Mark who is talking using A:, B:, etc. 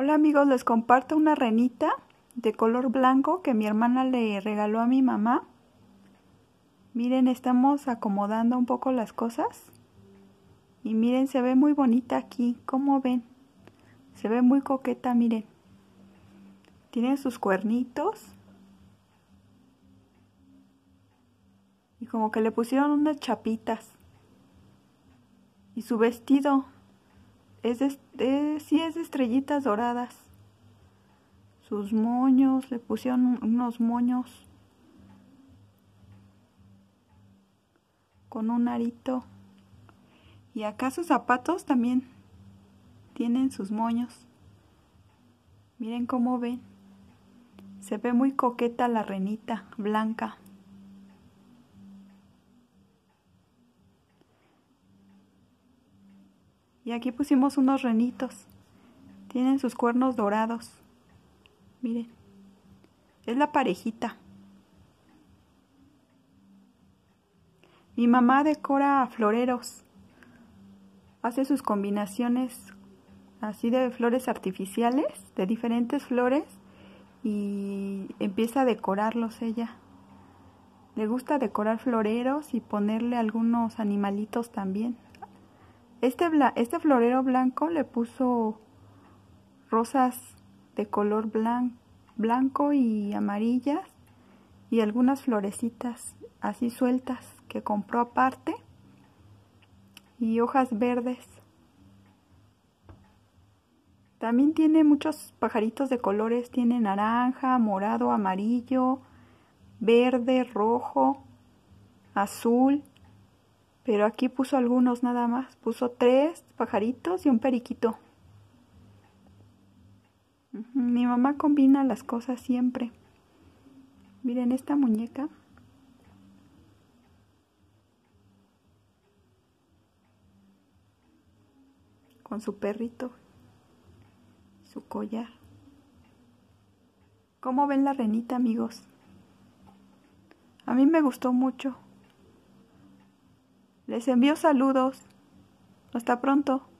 A: Hola amigos, les comparto una renita de color blanco que mi hermana le regaló a mi mamá. Miren, estamos acomodando un poco las cosas. Y miren, se ve muy bonita aquí, como ven? Se ve muy coqueta, miren. Tiene sus cuernitos. Y como que le pusieron unas chapitas. Y su vestido es sí es de estrellitas doradas. Sus moños, le pusieron unos moños con un arito. Y acá sus zapatos también tienen sus moños. Miren cómo ven. Se ve muy coqueta la renita blanca. Y aquí pusimos unos renitos. Tienen sus cuernos dorados. Miren. Es la parejita. Mi mamá decora floreros. Hace sus combinaciones así de flores artificiales, de diferentes flores, y empieza a decorarlos ella. Le gusta decorar floreros y ponerle algunos animalitos también. Este, este, florero blanco le puso rosas de color blanco y amarillas y algunas florecitas así sueltas que compró aparte y hojas verdes. También tiene muchos pajaritos de colores, tiene naranja, morado, amarillo, verde, rojo, azul, pero aquí puso algunos nada más. Puso tres pajaritos y un periquito. Mi mamá combina las cosas siempre. Miren esta muñeca. Con su perrito. Su collar. ¿Cómo ven la renita, amigos? A mí me gustó mucho. Les envío saludos. Hasta pronto.